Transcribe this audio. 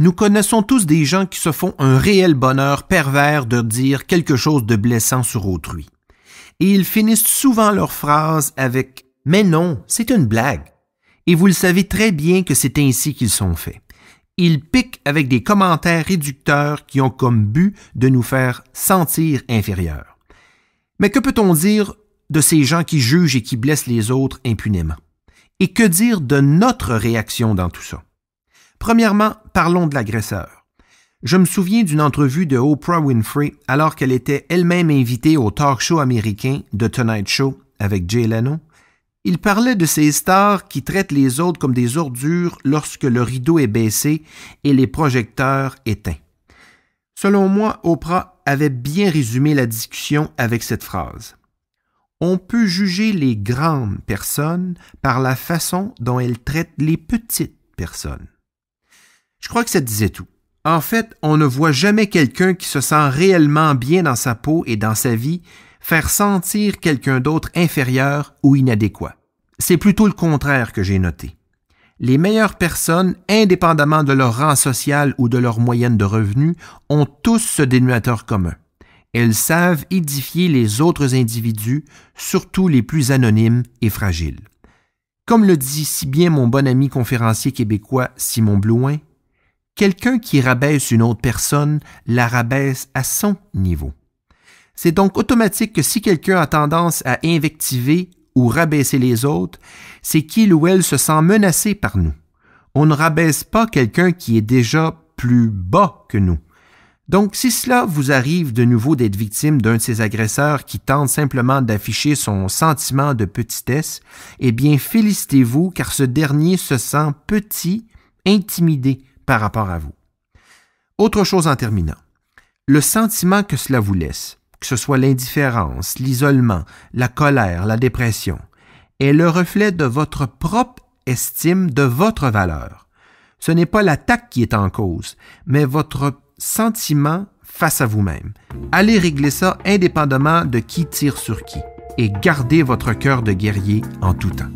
Nous connaissons tous des gens qui se font un réel bonheur pervers de dire quelque chose de blessant sur autrui. Et ils finissent souvent leurs phrases avec Mais non, c'est une blague. Et vous le savez très bien que c'est ainsi qu'ils sont faits. Ils piquent avec des commentaires réducteurs qui ont comme but de nous faire sentir inférieurs. Mais que peut-on dire de ces gens qui jugent et qui blessent les autres impunément? Et que dire de notre réaction dans tout ça? Premièrement, parlons de l'agresseur. Je me souviens d'une entrevue de Oprah Winfrey alors qu'elle était elle-même invitée au talk show américain The Tonight Show avec Jay Leno. Il parlait de ces stars qui traitent les autres comme des ordures lorsque le rideau est baissé et les projecteurs éteints. Selon moi, Oprah avait bien résumé la discussion avec cette phrase. On peut juger les grandes personnes par la façon dont elles traitent les petites personnes. Je crois que ça disait tout. En fait, on ne voit jamais quelqu'un qui se sent réellement bien dans sa peau et dans sa vie faire sentir quelqu'un d'autre inférieur ou inadéquat. C'est plutôt le contraire que j'ai noté. Les meilleures personnes, indépendamment de leur rang social ou de leur moyenne de revenus, ont tous ce dénuateur commun. Elles savent édifier les autres individus, surtout les plus anonymes et fragiles. Comme le dit si bien mon bon ami conférencier québécois Simon Blouin, Quelqu'un qui rabaisse une autre personne la rabaisse à son niveau. C'est donc automatique que si quelqu'un a tendance à invectiver ou rabaisser les autres, c'est qu'il ou elle se sent menacé par nous. On ne rabaisse pas quelqu'un qui est déjà plus bas que nous. Donc, si cela vous arrive de nouveau d'être victime d'un de ces agresseurs qui tente simplement d'afficher son sentiment de petitesse, eh bien, félicitez-vous car ce dernier se sent petit, intimidé, par rapport à vous. Autre chose en terminant. Le sentiment que cela vous laisse, que ce soit l'indifférence, l'isolement, la colère, la dépression, est le reflet de votre propre estime de votre valeur. Ce n'est pas l'attaque qui est en cause, mais votre sentiment face à vous-même. Allez régler ça indépendamment de qui tire sur qui et gardez votre cœur de guerrier en tout temps.